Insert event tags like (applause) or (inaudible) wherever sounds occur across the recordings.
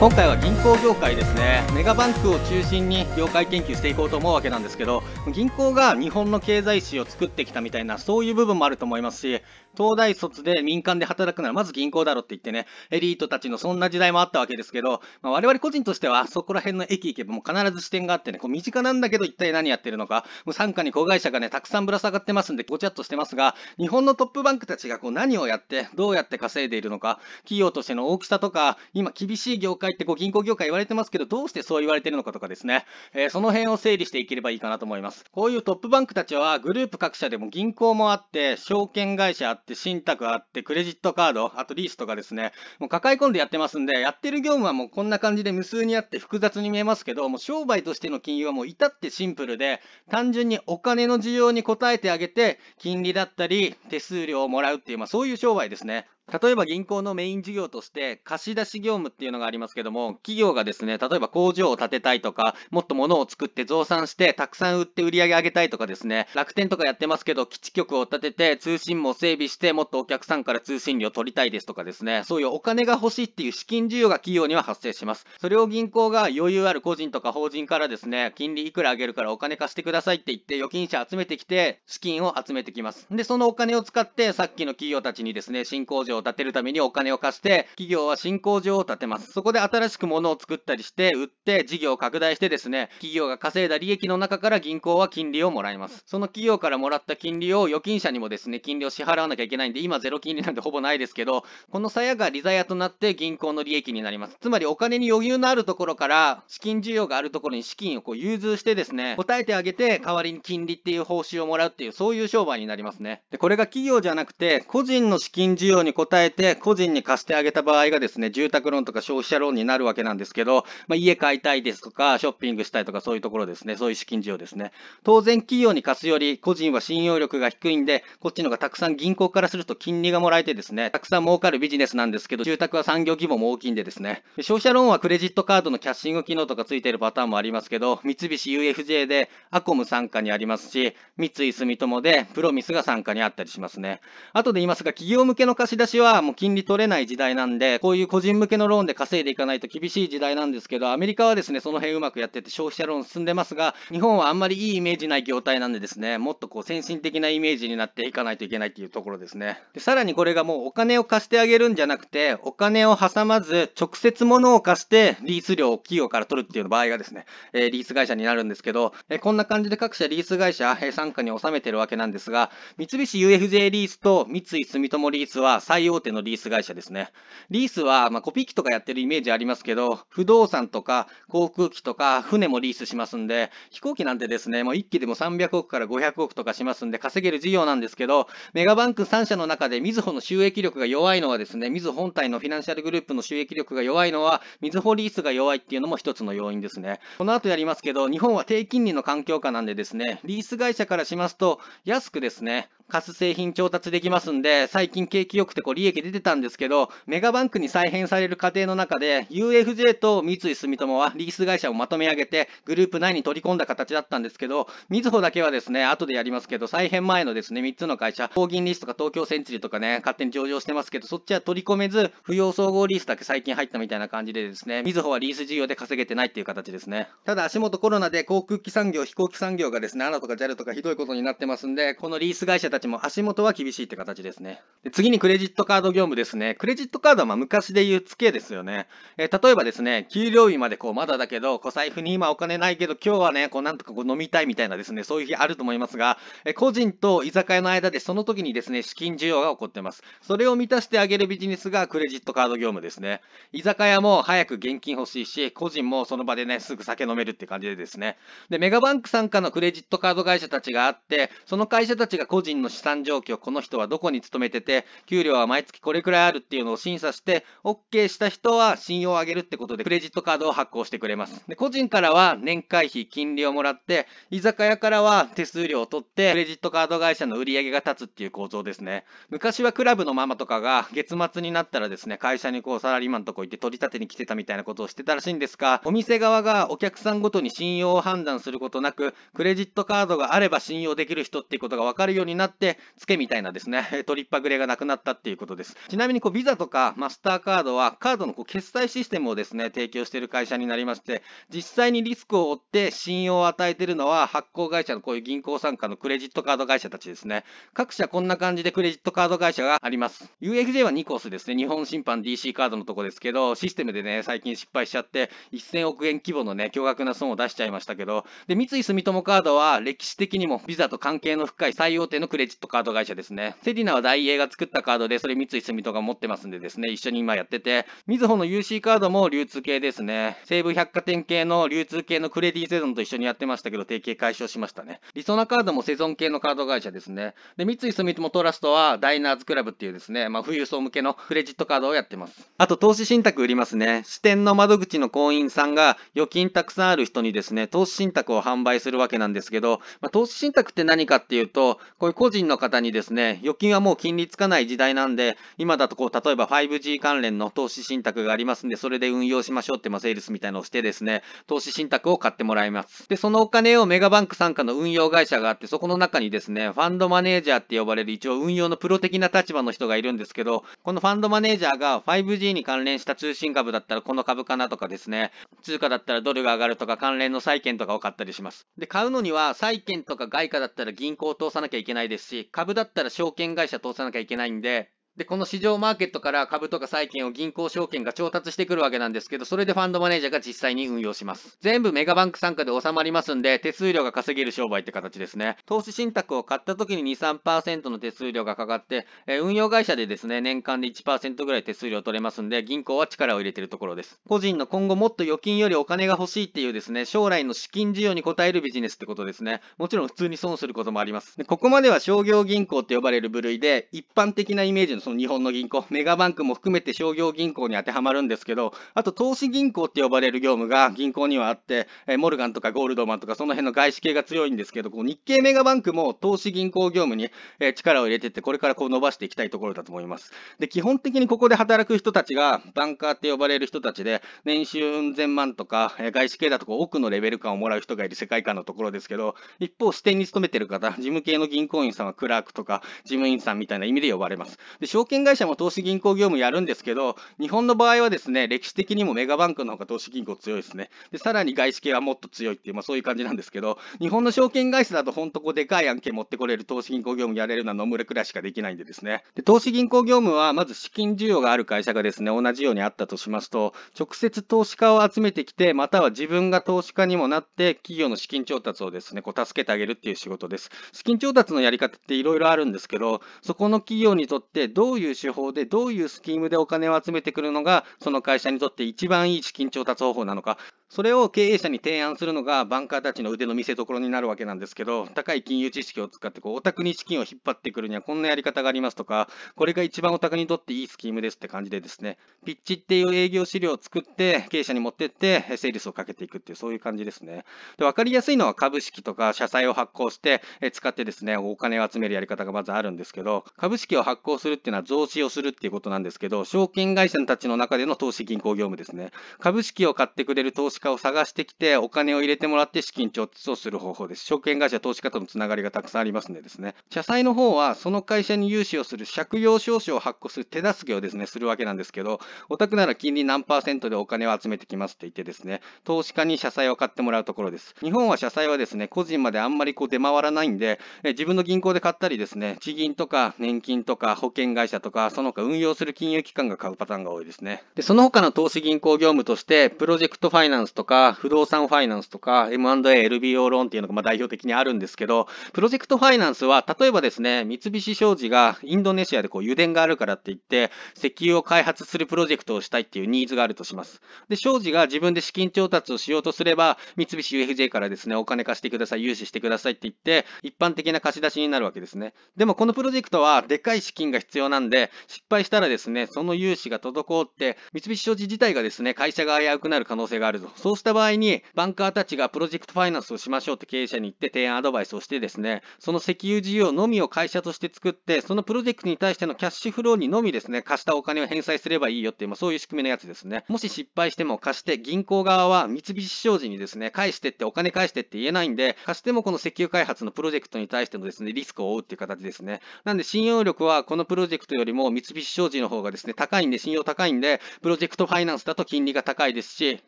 今回は銀行業界ですねメガバンクを中心に業界研究していこうと思うわけなんですけど銀行が日本の経済史を作ってきたみたいなそういう部分もあると思いますし東大卒で民間で働くならまず銀行だろって言ってねエリートたちのそんな時代もあったわけですけど、まあ、我々個人としてはそこら辺の駅行けばもう必ず視点があってねこう身近なんだけど一体何やってるのかもう傘下に子会社がねたくさんぶら下がってますんでごちゃっとしてますが日本のトップバンクたちがこう何をやってどうやって稼いでいるのか企業としての大きさとか今厳しい業界界ってこう銀行業界言われてますけど、どうしてそう言われてるのかとかですね、えー、その辺を整理していければいいかなと思います。こういうトップバンクたちは、グループ各社でも銀行もあって、証券会社あって、信託あって、クレジットカード、あとリースとかですね、もう抱え込んでやってますんで、やってる業務はもうこんな感じで無数にあって複雑に見えますけど、もう商売としての金融はもう至ってシンプルで、単純にお金の需要に応えてあげて、金利だったり、手数料をもらうっていう、まあそういう商売ですね。例えば銀行のメイン事業として貸し出し業務っていうのがありますけども、企業がですね、例えば工場を建てたいとか、もっと物を作って増産してたくさん売って売り上げ上げたいとかですね、楽天とかやってますけど、基地局を建てて通信も整備してもっとお客さんから通信料取りたいですとかですね、そういうお金が欲しいっていう資金需要が企業には発生します。それを銀行が余裕ある個人とか法人からですね、金利いくら上げるからお金貸してくださいって言って預金者集めてきて、資金を集めてきます。で、そのお金を使ってさっきの企業たちにですね、新工場を建てるためにお金を貸して、企業は新工場を建てます。そこで新しく物を作ったりして、売って、事業を拡大してですね、企業が稼いだ利益の中から銀行は金利をもらいます。その企業からもらった金利を預金者にもですね、金利を支払わなきゃいけないんで、今ゼロ金利なんて (laughs) ほぼないですけど、この鞘が利ざやとなって銀行の利益になります。つまりお金に余裕のあるところから、資金需要があるところに資金をこう融通してですね、答えてあげて、代わりに金利っていう報酬をもらうっていう、そういう商売になりますね。で、これが企業じゃなくて、個人の資金需要に応答えて、個人に貸してあげた場合がですね、住宅ローンとか消費者ローンになるわけなんですけど、まあ、家買いたいですとか、ショッピングしたいとか、そういうところですね、そういう資金需要ですね。当然、企業に貸すより、個人は信用力が低いんで、こっちのがたくさん銀行からすると金利がもらえてですね、たくさん儲かるビジネスなんですけど、住宅は産業規模も大きいんでですね、消費者ローンはクレジットカードのキャッシング機能とかついてるパターンもありますけど、三菱 UFJ でアコム傘下にありますし、三井住友でプロミスが参加にあったりしますね。後で言いますが、企業向けの貸し出し昔はもう金利取れない時代なんで、こういう個人向けのローンで稼いでいかないと厳しい時代なんですけど、アメリカはですね、その辺うまくやってて消費者ローン進んでますが、日本はあんまりいいイメージない業態なんでですね、もっとこう先進的なイメージになっていかないといけないっていうところですね。でさらにこれがもうお金を貸してあげるんじゃなくて、お金を挟まず直接物を貸してリース料を企業から取るっていう場合がですね、えー、リース会社になるんですけど、えー、こんな感じで各社リース会社、えー、参加に収めてるわけなんですが、三菱 UFJ リースと三井住友リースは最最大手のリース会社ですね。リースは、まコピー機とかやってるイメージありますけど、不動産とか航空機とか船もリースしますんで、飛行機なんてですね、もう1機でも300億から500億とかしますんで、稼げる事業なんですけど、メガバンク3社の中でみずほの収益力が弱いのはですね、みずほ本体のフィナンシャルグループの収益力が弱いのは、みずほリースが弱いっていうのも一つの要因ですね。この後やりますけど、日本は低金利の環境下なんでですね、リース会社からしますと、安くですね、カス製品調達できますんで、最近景気良くてこう利益出てたんですけど、メガバンクに再編される過程の中で、UFJ と三井住友はリース会社をまとめ上げて、グループ内に取り込んだ形だったんですけど、みずほだけはですね、後でやりますけど、再編前のですね、3つの会社、法銀リースとか東京センチュリーとかね、勝手に上場してますけど、そっちは取り込めず、不要総合リースだけ最近入ったみたいな感じでですね、みずほはリース事業で稼げてないっていう形ですね。ただ足元コロナで航空機産業、飛行機産業がですね、ANA とか JAL とかひどいことになってますんで、このリース会社たたちも足元は厳しいって形ですね。で次にクレジットカード業務ですね。クレジットカードはま昔で言うツけですよね。えー、例えばですね、給料日までこうまだだけど、こ財布に今お金ないけど、今日はね、こうなんとかこう飲みたいみたいなですね、そういう日あると思いますが、えー、個人と居酒屋の間でその時にですね、資金需要が起こってます。それを満たしてあげるビジネスがクレジットカード業務ですね。居酒屋も早く現金欲しいし、個人もその場でね、すぐ酒飲めるって感じでですね。で、メガバンク傘下のクレジットカード会社たちがあって、その会社たちが個人の資産状況、この人はどこに勤めてて、給料は毎月これくらいあるっていうのを審査して、OK した人は信用を上げるってことで、クレジットカードを発行してくれます。で、個人からは年会費、金利をもらって、居酒屋からは手数料を取って、クレジットカード会社の売り上げが立つっていう構造ですね。昔はクラブのママとかが月末になったらですね、会社にこうサラリーマンとこ行って取り立てに来てたみたいなことをしてたらしいんですが、お店側がお客さんごとに信用を判断することなく、クレジットカードがあれば信用できる人っていうことが分かるようになって、、つけみたいなですね、(laughs) 取りっぱぐれがなくなったっていうことです。ちなみに、こう、ビザとかマスターカードは、カードのこう決済システムをですね、提供している会社になりまして、実際にリスクを負って信用を与えているのは、発行会社のこういう銀行傘下のクレジットカード会社たちですね。各社こんな感じでクレジットカード会社があります。UFJ は2コースですね、日本審判 DC カードのとこですけど、システムでね、最近失敗しちゃって、1000億円規模のね、巨額な損を出しちゃいましたけど、で、三井住友カードは、歴史的にもビザと関係の深い最大手のクレジットチットカード会社ですね。セリナはダイエーが作ったカードで、それ三井住友が持ってますんでですね、一緒に今やってて、みずほの UC カードも流通系ですね。西武百貨店系の流通系のクレディセゾンと一緒にやってましたけど、提携解消しましたね。リソなカードもセゾン系のカード会社ですね。で、三井住友トラストはダイナーズクラブっていうですね、まあ、富裕層向けのクレジットカードをやってます。あと、投資信託売りますね。支店の窓口の行員さんが預金たくさんある人にですね、投資信託を販売するわけなんですけど、まあ、投資信託って何かっていうと、こういう個個人の方にですね、預金はもう金利つかない時代なんで、今だとこう、例えば 5G 関連の投資信託がありますんで、それで運用しましょうって、まあ、セールスみたいのをしてですね、投資信託を買ってもらいます。で、そのお金をメガバンク傘下の運用会社があって、そこの中にですね、ファンドマネージャーって呼ばれる一応運用のプロ的な立場の人がいるんですけど、このファンドマネージャーが 5G に関連した通信株だったらこの株かなとかですね、通貨だったらドルが上がるとか関連の債券とかを買ったりします。で、買うのには債券とか外貨だったら銀行を通さなきゃいけないですですし、株だったら証券会社通さなきゃいけないんで、で、この市場マーケットから株とか債券を銀行証券が調達してくるわけなんですけど、それでファンドマネージャーが実際に運用します。全部メガバンク参加で収まりますんで、手数料が稼げる商売って形ですね。投資信託を買った時に2、3%の手数料がかかって、え運用会社でですね、年間で1%ぐらい手数料取れますんで、銀行は力を入れてるところです。個人の今後もっと預金よりお金が欲しいっていうですね、将来の資金需要に応えるビジネスってことですね。もちろん普通に損することもあります。でここまでは商業銀行って呼ばれる部類で、一般的なイメージのその日本の銀行、メガバンクも含めて商業銀行に当てはまるんですけど、あと投資銀行って呼ばれる業務が銀行にはあって、えモルガンとかゴールドマンとかその辺の外資系が強いんですけど、こう日系メガバンクも投資銀行業務に、え力を入れてって、これからこう伸ばしていきたいところだと思います。で、基本的にここで働く人たちが、バンカーって呼ばれる人たちで、年収0 0千万とか、え外資系だとこう奥のレベル感をもらう人がいる世界観のところですけど、一方、支店に勤めてる方、事務系の銀行員さんはクラークとか、事務員さんみたいな意味で呼ばれます。で証券会社も投資銀行業務やるんですけど、日本の場合はですね、歴史的にもメガバンクの方が投資銀行強いですね。で、さらに外資系はもっと強いっていう、まあそういう感じなんですけど、日本の証券会社だと本当こうでかい案件持ってこれる投資銀行業務やれるのは野村くらいしかできないんでですね。で、投資銀行業務はまず資金需要がある会社がですね、同じようにあったとしますと、直接投資家を集めてきて、または自分が投資家にもなって企業の資金調達をですね、こう助けてあげるっていう仕事です。資金調達のやり方っていろいろあるんですけど、そこの企業にとってどういう手法で、どういうスキームでお金を集めてくるのが、その会社にとって一番いい資金調達方法なのか、それを経営者に提案するのがバンカーたちの腕の見せ所になるわけなんですけど、高い金融知識を使ってこうオタクに資金を引っ張ってくるにはこんなやり方がありますとか、これが一番オタクにとっていいスキームですって感じでですね、ピッチっていう営業資料を作って経営者に持ってってセールスをかけていくっていうそういう感じですね。で、わかりやすいのは株式とか社債を発行して使ってですね、お金を集めるやり方がまずあるんですけど、株式を発行するっていうのは増資をするっていうことなんですけど、証券会社たちの中での投資銀行業務ですね。株式を買ってくれる投資家を探してきて、お金を入れてもらって資金調達をする方法です。証券会社、投資家とのつながりがたくさんありますんでですね。社債の方は、その会社に融資をする借用証書を発行する手助けをですね、するわけなんですけど、お宅なら金利何パーセントでお金を集めてきますって言ってですね、投資家に社債を買ってもらうところです。日本は社債はですね、個人まであんまりこう出回らないんで、え自分の銀行で買ったりですね、地銀とか年金とか保険会社とか、その他運用する金融機関が買うパターンが多いですね。で、その他の投資銀行業務として、プロジェクトファイナンスとか、不動産ファイナンスとか、M&A、LBO ローンっていうのがま代表的にあるんですけど、プロジェクトファイナンスは、例えばですね、三菱商事がインドネシアでこう油田があるからって言って、石油を開発するプロジェクトをしたいっていうニーズがあるとします。で、商事が自分で資金調達をしようとすれば、三菱 UFJ からですね、お金貸してください、融資してくださいって言って、一般的な貸し出しになるわけですね。でもこのプロジェクトは、でかい資金が必要なんで、失敗したらですね、その融資が滞って、三菱商事自体がですね、会社が危うくなる可能性があると。そうした場合に、バンカーたちがプロジェクトファイナンスをしましょうって経営者に言って提案アドバイスをしてですね、その石油事業のみを会社として作って、そのプロジェクトに対してのキャッシュフローにのみですね、貸したお金を返済すればいいよっていう、まそういう仕組みのやつですね。もし失敗しても貸して、銀行側は三菱商事にですね、返してってお金返してって言えないんで、貸してもこの石油開発のプロジェクトに対してのですね、リスクを負うっていう形ですね。なんで信用力はこのプロジェクトよりも三菱商事の方がですね、高いんで、信用高いんで、プロジェクトファイナンスだと金利が高いですし、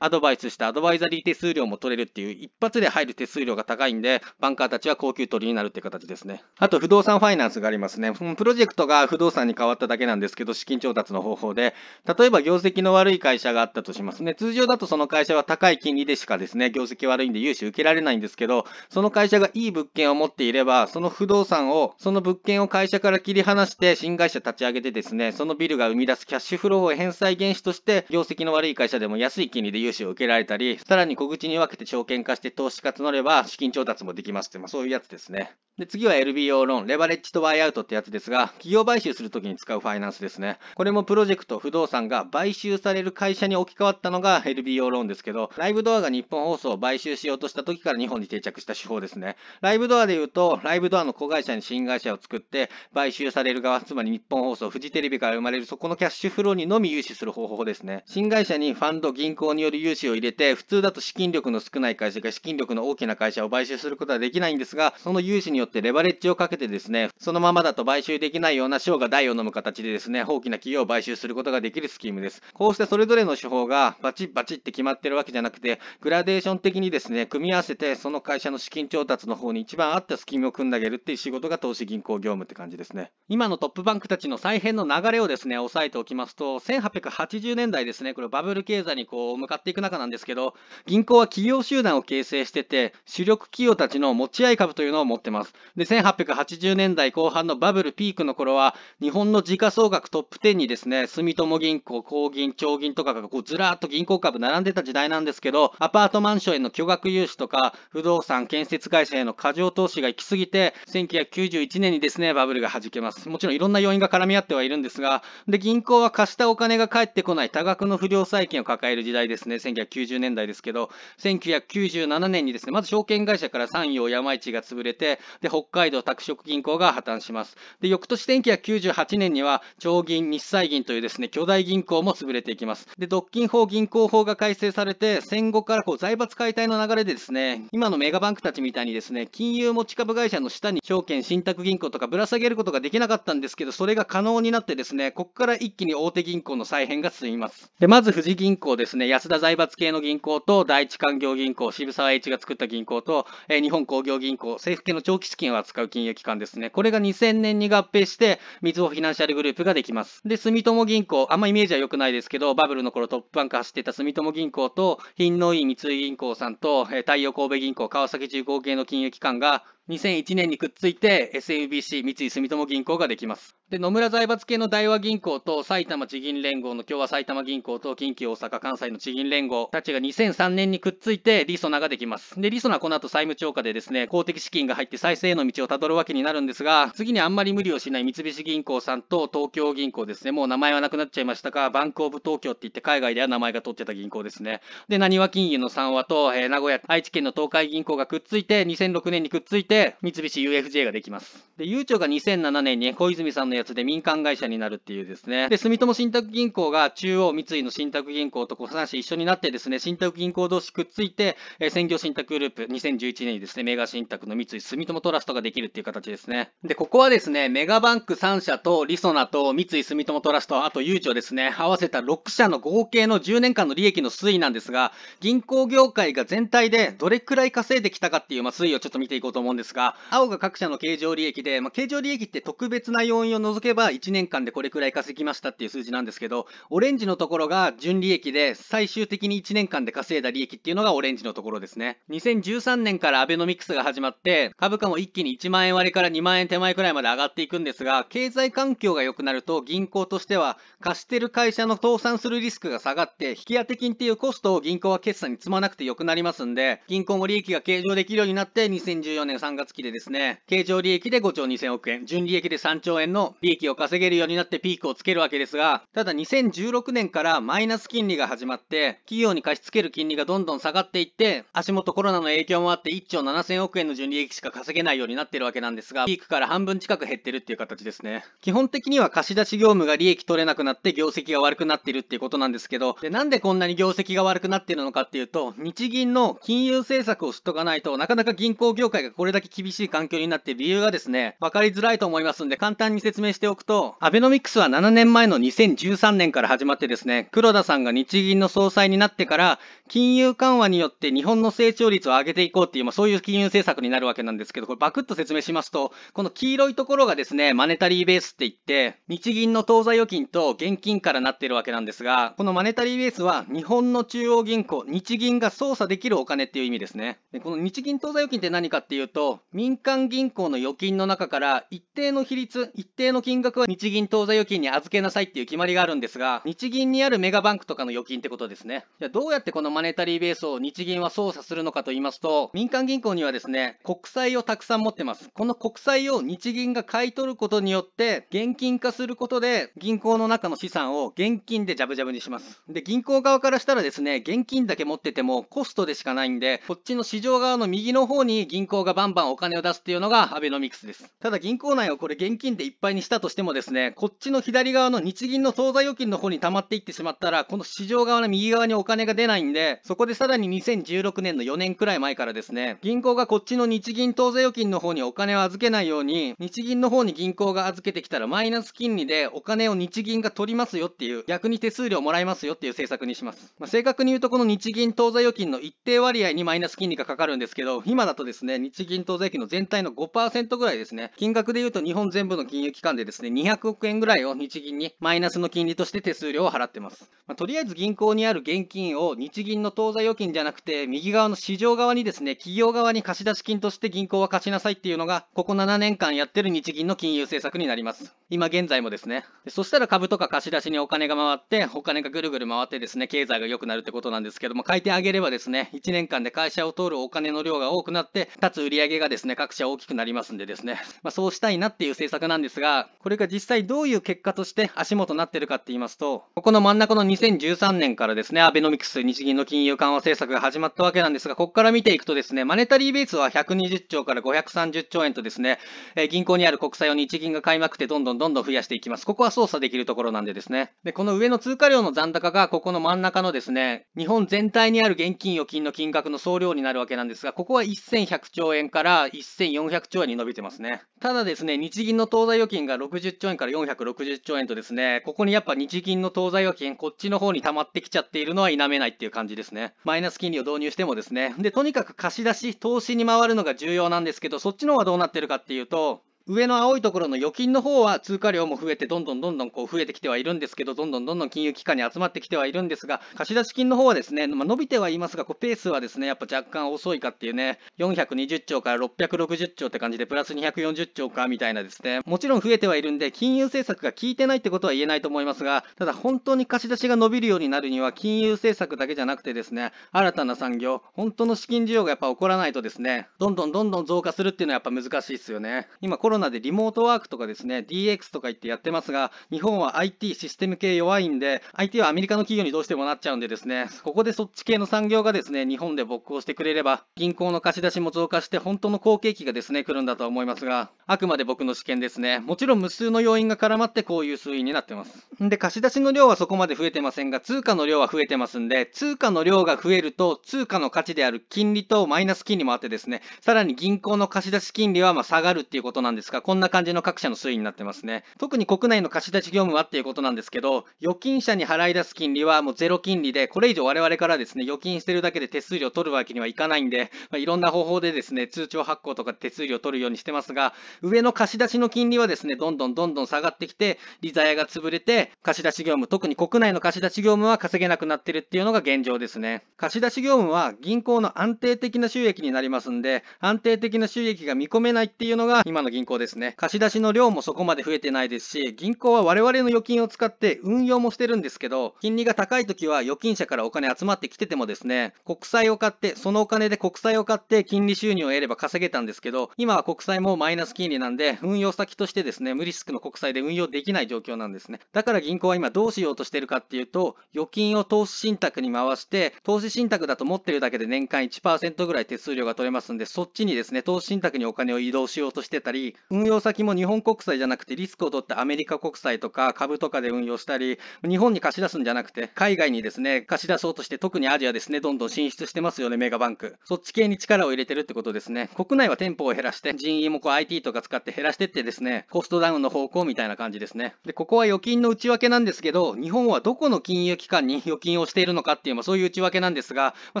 アドバイスしてしてアドバイザリー手数料も取れるっていう一発で入る手数料が高いんで、バンカーたちは高級取りになるって形ですね。あと不動産ファイナンスがありますね。プロジェクトが不動産に変わっただけなんですけど、資金調達の方法で、例えば業績の悪い会社があったとしますね。通常だとその会社は高い金利でしかですね、業績悪いんで融資受けられないんですけど、その会社がいい物件を持っていれば、その不動産を、その物件を会社から切り離して、新会社立ち上げてですね、そのビルが生み出すキャッシュフローを返済原資として、業績の悪い会社でも安い金利で融資を受けられたり、さらに小口に分けて証券化して投資家募れば資金調達もできますって、まあ、そういうやつですね。で、次は LBO ローン、レバレッジとワイアウトってやつですが、企業買収するときに使うファイナンスですね。これもプロジェクト、不動産が買収される会社に置き換わったのが LBO ローンですけど、ライブドアが日本放送を買収しようとした時から日本に定着した手法ですね。ライブドアで言うと、ライブドアの子会社に新会社を作って、買収される側、つまり日本放送、フジテレビから生まれるそこのキャッシュフローにのみ融資する方法ですね。新会社にファンド、銀行による融資を入れげて、普通だと資金力の少ない会社が資金力の大きな会社を買収することはできないんですが、その融資によってレバレッジをかけてですね、そのままだと買収できないような賞が代を飲む形でですね、大きな企業を買収することができるスキームです。こうしてそれぞれの手法がバチッバチって決まってるわけじゃなくて、グラデーション的にですね、組み合わせてその会社の資金調達の方に一番合ったスキームを組んであげるっていう仕事が投資銀行業務って感じですね。今のトップバンクたちの再編の流れをですね、押さえておきますと、1880年代ですね、これバブル経済にこう向かっていく中なんですですけど、銀行は企業集団を形成してて、主力企業たちの持ち合い株というのを持ってます。で、1880年代後半のバブルピークの頃は、日本の時価総額トップ10にですね、住友銀行、工銀、長銀とかがこうずらーっと銀行株並んでた時代なんですけど、アパートマンションへの巨額融資とか、不動産、建設会社への過剰投資が行き過ぎて、1991年にですね、バブルが弾けます。もちろんいろんな要因が絡み合ってはいるんですが、で、銀行は貸したお金が返ってこない多額の不良債権を抱える時代ですね、1991 90年代ですけど、1997年にですね、まず証券会社から山陽山市が潰れて、で、北海道拓殖銀行が破綻します。で、翌年1998年には、長銀、日西銀というですね、巨大銀行も潰れていきます。で、独禁法、銀行法が改正されて、戦後からこう財閥解体の流れでですね、今のメガバンクたちみたいにですね、金融持ち株会社の下に証券信託銀行とかぶら下げることができなかったんですけど、それが可能になってですね、ここから一気に大手銀行の再編が進みます。で、まず富士銀行ですね、安田財閥系のの銀行と第一勧業銀行、渋沢栄一が作った銀行と、え日本工業銀行、政府系の長期資金を扱う金融機関ですね。これが2000年に合併して、みずほフィナンシャルグループができます。で、住友銀行、あんまイメージは良くないですけど、バブルの頃トップバンク走っていた住友銀行と、品のいい三井銀行さんと、え太陽神戸銀行、川崎重工系の金融機関が2001年にくっついて SMBC 三井住友銀行ができます。で、野村財閥系の大和銀行と埼玉地銀連合の今日は埼玉銀行と近畿大阪関西の地銀連合たちが2003年にくっついてリソナができます。で、リソナこの後債務超過でですね、公的資金が入って再生への道をたどるわけになるんですが、次にあんまり無理をしない三菱銀行さんと東京銀行ですね、もう名前はなくなっちゃいましたが、バンクオブ東京って言って海外では名前が取ってた銀行ですね。で、なにわ金融の3和と、えー、名古屋、愛知県の東海銀行がくっついて2006年にくっついてで、三菱 UFJ ができます。で、ゆうちょが2007年に小泉さんのやつで民間会社になるっていうですね。で、住友信託銀行が中央三井の信託銀行と小三市一緒になってですね、信託銀行同士くっついて、えー、専業信託グループ2011年にですね、メガ信託の三井住友トラストができるっていう形ですね。で、ここはですね、メガバンク3社とリソナと三井住友トラスト、あとゆうちょですね、合わせた6社の合計の10年間の利益の推移なんですが、銀行業界が全体でどれくらい稼いできたかっていう、まあ、推移をちょっと見ていこうと思うんですですが、青が各社の経常利益で、まあ、経常利益って特別な要因を除けば1年間でこれくらい稼ぎましたっていう数字なんですけど、オレンジのところが純利益で、最終的に1年間で稼いだ利益っていうのがオレンジのところですね。2013年からアベノミクスが始まって、株価も一気に1万円割れから2万円手前くらいまで上がっていくんですが、経済環境が良くなると銀行としては、貸してる会社の倒産するリスクが下がって、引き当て金っていうコストを銀行は決算に積まなくて良くなりますんで、銀行も利益が計上できるようになって、2014年3 3月期でですね、経常利益で5兆2000億円、純利益で3兆円の利益を稼げるようになってピークをつけるわけですが、ただ2016年からマイナス金利が始まって、企業に貸し付ける金利がどんどん下がっていって、足元コロナの影響もあって1兆7000億円の純利益しか稼げないようになってるわけなんですが、ピークから半分近く減ってるっていう形ですね。基本的には貸し出し業務が利益取れなくなって業績が悪くなってるっていうことなんですけど、で、なんでこんなに業績が悪くなってるのかっていうと、日銀の金融政策を知っとかないとなかなか銀行業界がこれだけだけ厳しい環境になって理由がですね、わかりづらいと思いますんで簡単に説明しておくと、アベノミクスは7年前の2013年から始まってですね、黒田さんが日銀の総裁になってから、金融緩和によって日本の成長率を上げていこうっていう、まあ、そういう金融政策になるわけなんですけど、これバクッと説明しますと、この黄色いところがですね、マネタリーベースって言って、日銀の当座預金と現金からなっているわけなんですが、このマネタリーベースは日本の中央銀行、日銀が操作できるお金っていう意味ですね。でこの日銀当座預金って何かっていうと、民間銀行の預金の中から一定の比率、一定の金額は日銀当座預金に預けなさいっていう決まりがあるんですが、日銀にあるメガバンクとかの預金ってことですね。じゃあどうやってこのマネタリーベースを日銀は操作するのかと言いますと、民間銀行にはですね、国債をたくさん持ってます。この国債を日銀が買い取ることによって、現金化することで、銀行の中の資産を現金でジャブジャブにします。で、銀行側からしたらですね、現金だけ持っててもコストでしかないんで、こっちの市場側の右の方に銀行がバンバンンお金を出すっていうのがアベノミクスです。ただ銀行内をこれ現金でいっぱいにしたとしてもですね、こっちの左側の日銀の当座預金の方に溜まっていってしまったら、この市場側の右側にお金が出ないんで、そこでさらに2016年の4年くらい前からですね、銀行がこっちの日銀当座預金の方にお金を預けないように、日銀の方に銀行が預けてきたらマイナス金利でお金を日銀が取りますよっていう、逆に手数料もらいますよっていう政策にします。まあ、正確に言うとこの日銀当座預金の一定割合にマイナス金利がかかるんですけど、今だとですね、日銀当税金の全体の5%ぐらいですね、金額で言うと日本全部の金融機関でですね、200億円ぐらいを日銀にマイナスの金利として手数料を払ってます。まあ、とりあえず銀行にある現金を日銀の当座預金じゃなくて、右側の市場側にですね、企業側に貸出金として銀行は貸しなさいっていうのが、ここ7年間やってる日銀の金融政策になります。今現在もですね。そしたら株とか貸し出しにお金が回って、お金がぐるぐる回ってですね、経済が良くなるってことなんですけども、書いてあげればですね、1年間で会社を通るお金の量が多くなって、かつ売上がですね、各社大きくなりますんでですね、(laughs) まあ、そうしたいなっていう政策なんですが、これが実際どういう結果として足元になってるかって言いますと、ここの真ん中の2013年からですね、アベノミクス日銀の金融緩和政策が始まったわけなんですが、ここから見ていくとですね、マネタリーベースは120兆から530兆円とですね、え銀行にある国債を日銀が買いまくってどんどんどんどん増やしていきます。ここは操作できるところなんでですね。で、この上の通貨量の残高がここの真ん中のですね、日本全体にある現金預金の金額の総量になるわけなんですが、ここは1100兆円からから1400兆円に伸びてますね。ただですね、日銀の当座預金が60兆円から460兆円とですね、ここにやっぱ日銀の当座預金、こっちの方に溜まってきちゃっているのは否めないっていう感じですね。マイナス金利を導入してもですね。で、とにかく貸し出し、投資に回るのが重要なんですけど、そっちの方はどうなってるかっていうと、上の青いところの預金の方は通貨量も増えて、どんどんどんどんこう増えてきてはいるんですけど、どんどんどんどん金融機関に集まってきてはいるんですが、貸出金の方はですね、まあ、伸びてはいますが、こうペースはですね、やっぱ若干遅いかっていうね、420兆から660兆って感じで、プラス240兆かみたいなですね、もちろん増えてはいるんで、金融政策が効いてないってことは言えないと思いますが、ただ本当に貸し出しが伸びるようになるには、金融政策だけじゃなくてですね、新たな産業、本当の資金需要がやっぱ起こらないとですね、どんどんどんどん増加するっていうのはやっぱ難しいですよね。今コロナでリモートワークとかですね、DX とか言ってやってますが、日本は IT システム系弱いんで、IT はアメリカの企業にどうしてもなっちゃうんでですね、ここでそっち系の産業がですね、日本で勃興してくれれば、銀行の貸し出しも増加して、本当の好景気がですね、来るんだと思いますが、あくまで僕の試験ですね。もちろん無数の要因が絡まってこういう推移になってます。で、貸し出しの量はそこまで増えてませんが、通貨の量は増えてますんで、通貨の量が増えると、通貨の価値である金利とマイナス金利もあってですね、さらに銀行の貸し出し金利はま下がるっていうことなんですですが、こんな感じの各社の推移になってますね。特に国内の貸し出し業務はっていうことなんですけど、預金者に払い出す金利はもうゼロ金利で、これ以上我々からですね、預金してるだけで手数料取るわけにはいかないんで、まあ、いろんな方法でですね、通帳発行とか手数料取るようにしてますが、上の貸し出しの金利はですね、どんどんどんどん下がってきて、利ザヤが潰れて、貸し出し業務、特に国内の貸し出し業務は稼げなくなってるっていうのが現状ですね。貸し出し業務は銀行の安定的な収益になりますんで、安定的な収益が見込めないっていうのが今の銀行行ですね。貸し出しの量もそこまで増えてないですし、銀行は我々の預金を使って運用もしてるんですけど、金利が高い時は預金者からお金集まってきててもですね、国債を買って、そのお金で国債を買って金利収入を得れば稼げたんですけど、今は国債もマイナス金利なんで、運用先としてですね、無リスクの国債で運用できない状況なんですね。だから銀行は今どうしようとしてるかっていうと、預金を投資信託に回して、投資信託だと持ってるだけで年間1%ぐらい手数料が取れますんで、そっちにですね、投資信託にお金を移動しようとしてたり、運用先も日本国債じゃなくてリスクを取ってアメリカ国債とか株とかで運用したり、日本に貸し出すんじゃなくて、海外にですね、貸し出そうとして、特にアジアですね、どんどん進出してますよね、メガバンク。そっち系に力を入れてるってことですね。国内は店舗を減らして、人員もこう IT とか使って減らしてってですね、コストダウンの方向みたいな感じですね。で、ここは預金の内訳なんですけど、日本はどこの金融機関に (laughs) 預金をしているのかっていう、まあ、そういう内訳なんですが、まあ、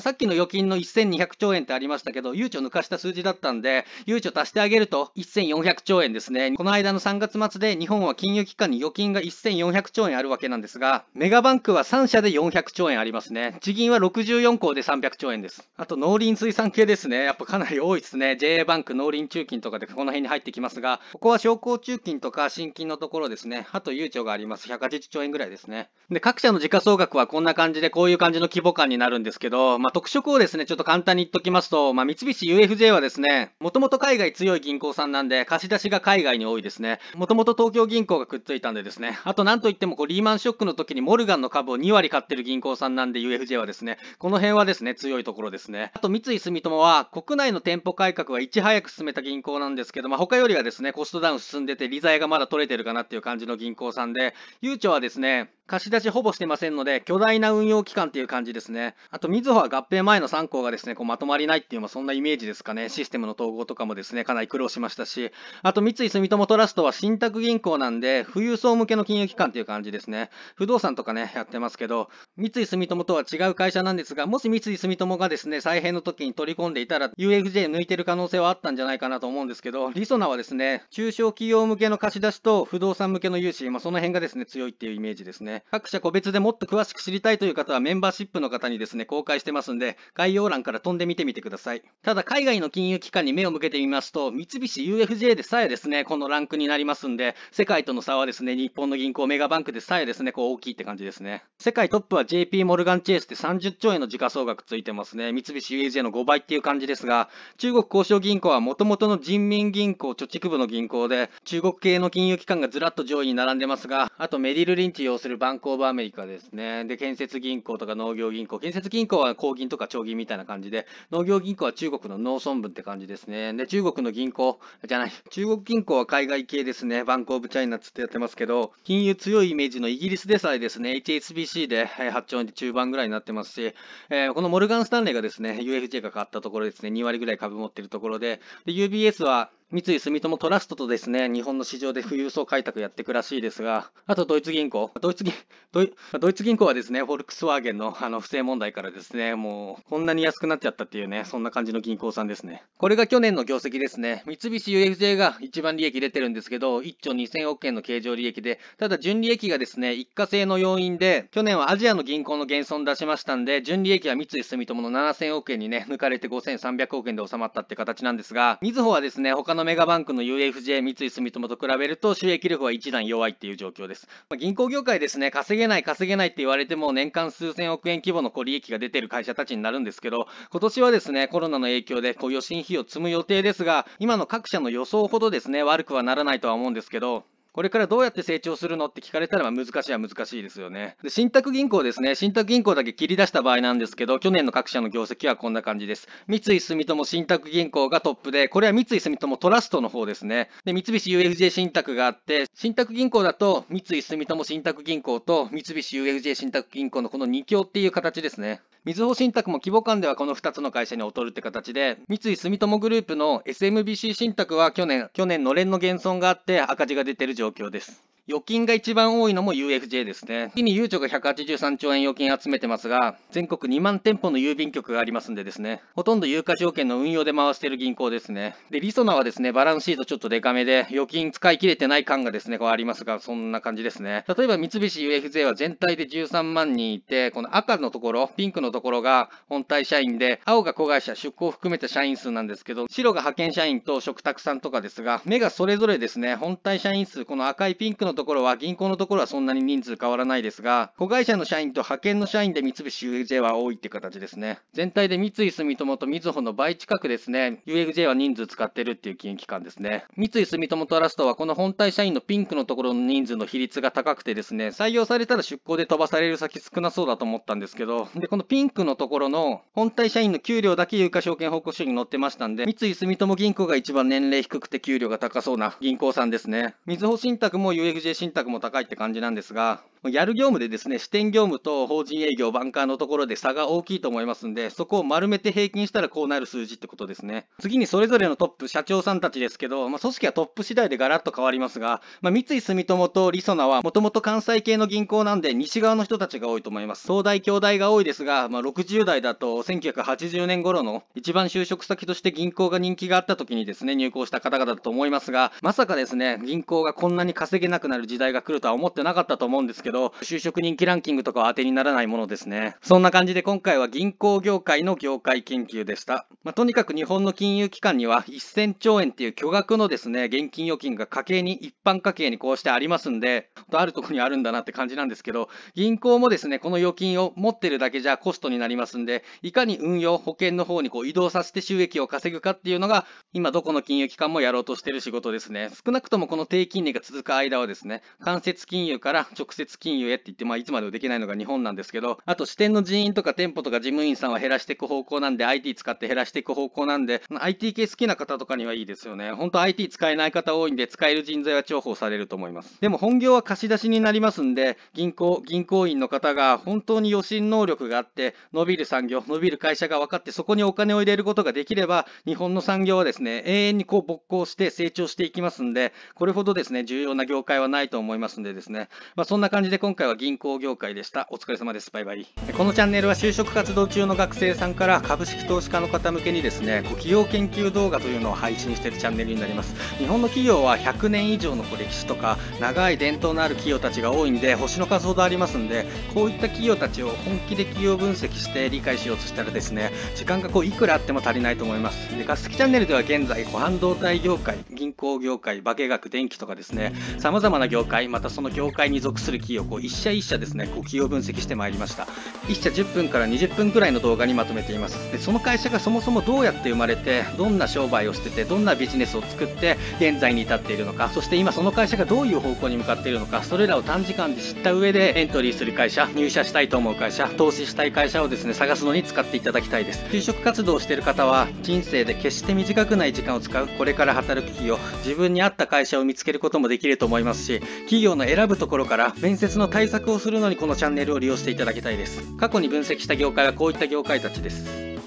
さっきの預金の1200兆円ってありましたけど、ゆうちょ抜かした数字だったんで、ゆうちょ足してあげると1400 400兆円ですね。この間の3月末で日本は金融機関に預金が1400兆円あるわけなんですが、メガバンクは3社で400兆円ありますね。地銀は64校で300兆円です。あと農林水産系ですね。やっぱかなり多いですね。JA バンク、農林中金とかでこの辺に入ってきますが、ここは商工中金とか新金のところですね。あと悠長があります。180兆円ぐらいですね。で、各社の時価総額はこんな感じで、こういう感じの規模感になるんですけど、まあ、特色をですね、ちょっと簡単に言っときますと、まあ、三菱 UFJ はですね、もともと海外強い銀行さんなんで、貸し出しが海外に多いですね。もともと東京銀行がくっついたんでですね、あとなんといってもこうリーマンショックの時にモルガンの株を2割買ってる銀行さんなんで UFJ はですね、この辺はですね、強いところですね。あと三井住友は国内の店舗改革はいち早く進めた銀行なんですけど、まあ、他よりはですね、コストダウン進んでて、利材がまだ取れてるかなっていう感じの銀行さんで、ゆうちょはですね、貸し出しほぼしてませんので、巨大な運用期間っていう感じですね。あと、みずほは合併前の3校がですね、こうまとまりないっていう、まあ、そんなイメージですかね。システムの統合とかもですね、かなり苦労しましたし、あと、三井住友トラストは信託銀行なんで、富裕層向けの金融機関っていう感じですね。不動産とかね、やってますけど、三井住友とは違う会社なんですが、もし三井住友がですね、再編の時に取り込んでいたら、UFJ 抜いてる可能性はあったんじゃないかなと思うんですけど、りそなはですね、中小企業向けの貸し出しと不動産向けの融資、まあ、その辺がですね、強いっていうイメージですね。各社個別でもっと詳しく知りたいという方はメンバーシップの方にですね、公開してますんで、概要欄から飛んでみてみてください。ただ、海外の金融機関に目を向けてみますと、三菱 UFJ でさえですね、このランクになりますんで、世界との差はですね、日本の銀行メガバンクでさえですね、こう大きいって感じですね。世界トップは JP モルガンチェイスで30兆円の時価総額ついてますね。三菱 UFJ の5倍っていう感じですが、中国交渉銀行はもともとの人民銀行貯蓄部の銀行で、中国系の金融機関がずらっと上位に並んでますが、あとメリル・リンチ擁するバンコーブアメリカですね。で、建設銀行とか農業銀行。建設銀行は公銀とか長銀みたいな感じで、農業銀行は中国の農村部って感じですね。で、中国の銀行、じゃない、中国銀行は海外系ですね。バンコーブチャイナつってやってますけど、金融強いイメージのイギリスでさえですね、HSBC で8兆円で中盤ぐらいになってますし、えー、このモルガン・スタンレーがですね、UFJ が買ったところですね、2割ぐらい株持ってるところで、で UBS は三井住友トラストとですね、日本の市場で富裕層開拓やっていくらしいですが、あとドイツ銀行、ドイツ銀、ドイツ銀行はですね、フォルクスワーゲンのあの不正問題からですね、もうこんなに安くなっちゃったっていうね、そんな感じの銀行さんですね。これが去年の業績ですね。三菱 UFJ が一番利益出てるんですけど、1兆2000億円の経常利益で、ただ純利益がですね、一過性の要因で、去年はアジアの銀行の減損出しましたんで、純利益は三井住友の7000億円にね、抜かれて5300億円で収まったって形なんですが、みずほはですね、他ののメガバンクの UFJ 三井住友と比べると収益力は一段弱いっていう状況です。まあ、銀行業界ですね、稼げない稼げないって言われても年間数千億円規模の利益が出てる会社たちになるんですけど、今年はですね、コロナの影響でこう予診費を積む予定ですが、今の各社の予想ほどですね、悪くはならないとは思うんですけど、これからどうやって成長するのって聞かれたらま難しいは難しいですよね。で、信託銀行ですね。信託銀行だけ切り出した場合なんですけど、去年の各社の業績はこんな感じです。三井住友信託銀行がトップで、これは三井住友トラストの方ですね。で、三菱 UFJ 信託があって、信託銀行だと三井住友信託銀行と三菱 UFJ 信託銀行のこの2強っていう形ですね。みずほ信託も規模感ではこの2つの会社に劣るって形で、三井住友グループの SMBC 信託は去年、去年のれんの減損があって赤字が出てる状況状況です。預金が一番多いのも UFJ ですね。次にゆうちょが183兆円預金集めてますが、全国2万店舗の郵便局がありますんでですね、ほとんど有価証券の運用で回してる銀行ですね。で、りそなはですね、バランスシートちょっとデカめで、預金使い切れてない感がですね、こうありますが、そんな感じですね。例えば三菱 UFJ は全体で13万人いて、この赤のところ、ピンクのところが本体社員で、青が子会社、出向を含めた社員数なんですけど、白が派遣社員と嘱託さんとかですが、目がそれぞれですね、本体社員数、このの赤いピンクのところは銀行のところはそんなに人数変わらないですが、子会社の社員と派遣の社員で三菱 UFJ は多いって形ですね。全体で三井住友とみずほの倍近くですね、UFJ は人数使ってるっていう金融機関ですね。三井住友とラストはこの本体社員のピンクのところの人数の比率が高くてですね、採用されたら出向で飛ばされる先少なそうだと思ったんですけど、で、このピンクのところの本体社員の給料だけ有価証券報告書に載ってましたんで、三井住友銀行が一番年齢低くて給料が高そうな銀行さんですね。信託も UFJ 信託も高いって感じなんですが、やる業務でですね、支店業務と法人営業、バンカーのところで差が大きいと思いますんで、そこを丸めて平均したらこうなる数字ってことですね。次にそれぞれのトップ、社長さんたちですけど、まあ、組織はトップ次第でガラッと変わりますが、まあ、三井住友とりそなは、もともと関西系の銀行なんで、西側の人たちが多いと思います。東大、京大が多いですが、まあ、60代だと1980年頃の一番就職先として銀行が人気があった時にですね、入行した方々だと思いますが、まさかですね、銀行がこんなに稼げなくなる時代が来るとは思ってなかったと思うんですけど、けど、就職人気ランキングとかは当てにならないものですね。そんな感じで今回は銀行業界の業界研究でした。まあ、とにかく日本の金融機関には1000兆円っていう巨額のですね、現金預金が家計に、一般家計にこうしてありますんで、あるとこにあるんだなって感じなんですけど、銀行もですね、この預金を持ってるだけじゃコストになりますんで、いかに運用、保険の方にこう移動させて収益を稼ぐかっていうのが、今どこの金融機関もやろうとしてる仕事ですね。少なくともこの低金利が続く間はですね、間接金融から直接金融へって言って、まあ、いつまでもできないのが日本なんですけど、あと支店の人員とか店舗とか事務員さんは減らしていく方向なんで、IT 使って減らしていく方向なんで、IT 系好きな方とかにはいいですよね。ほんと IT 使えない方多いんで、使える人材は重宝されると思います。でも本業は貸し出しになりますんで、銀行、銀行員の方が本当に予診能力があって、伸びる産業、伸びる会社が分かって、そこにお金を入れることができれば、日本の産業はですね、永遠にこう勃興して成長していきますんで、これほどですね、重要な業界はないと思いますんでですね、まあ、そんな感じじで今回は銀行業界でした。お疲れ様です。バイバイ。このチャンネルは就職活動中の学生さんから株式投資家の方向けにですね、ご企業研究動画というのを配信しているチャンネルになります。日本の企業は100年以上の歴史とか、長い伝統のある企業たちが多いんで、星の数ほどありますんで、こういった企業たちを本気で企業分析して理解しようとしたらですね、時間がこういくらあっても足りないと思います。で、ガスキチャンネルでは現在、半導体業界、銀行業界、化学、電気とかですね、様々な業界、またその業界に属する企業をこう一社一社ですねこう企業分析してまいりました1社10分から20分くらいの動画にまとめていますでその会社がそもそもどうやって生まれてどんな商売をしててどんなビジネスを作って現在に至っているのかそして今その会社がどういう方向に向かっているのかそれらを短時間で知った上でエントリーする会社入社したいと思う会社投資したい会社をですね探すのに使っていただきたいです就職活動をしている方は人生で決して短くない時間を使うこれから働く企業自分に合った会社を見つけることもできると思いますし企業の選ぶところから面接節の対策をするのにこのチャンネルを利用していただきたいです過去に分析した業界はこういった業界たちです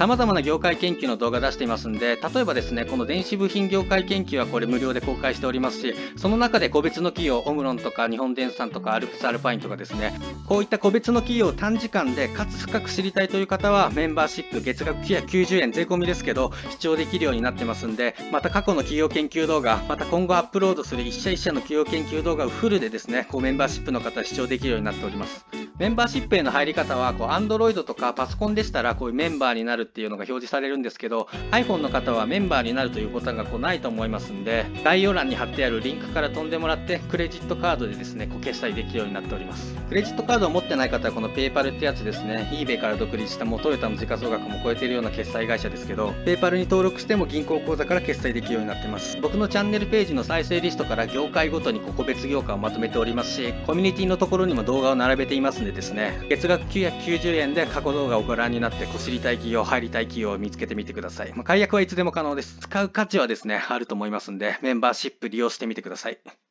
様々な業界研究の動画出していますんで、例えばですね、この電子部品業界研究はこれ無料で公開しておりますし、その中で個別の企業、オムロンとか日本電産とかアルプスアルパインとかですね、こういった個別の企業を短時間でかつ深く知りたいという方は、メンバーシップ月額990円税込みですけど、視聴できるようになってますんで、また過去の企業研究動画、また今後アップロードする一社一社の企業研究動画をフルでですね、こうメンバーシップの方視聴できるようになっております。メンバーシップへの入り方は、こう Android とかパソコンでしたら、こういうメンバーになるっていうのが表示されるんですけど iPhone の方はメンバーになるというボタンがこうないと思いますんで概要欄に貼ってあるリンクから飛んでもらってクレジットカードでですねこう決済できるようになっておりますクレジットカードを持ってない方はこの PayPal ってやつですね eBay から独立したもうトヨタの時価総額も超えているような決済会社ですけど PayPal に登録しても銀行口座から決済できるようになってます僕のチャンネルページの再生リストから業界ごとに個別業界をまとめておりますしコミュニティのところにも動画を並べていますんでですね月額990円で過去動画をご覧になってこすりたい企業を入りたい企業を見つけてみてください。まあ、解約はいつでも可能です。使う価値はですね、あると思いますんで、メンバーシップ利用してみてください。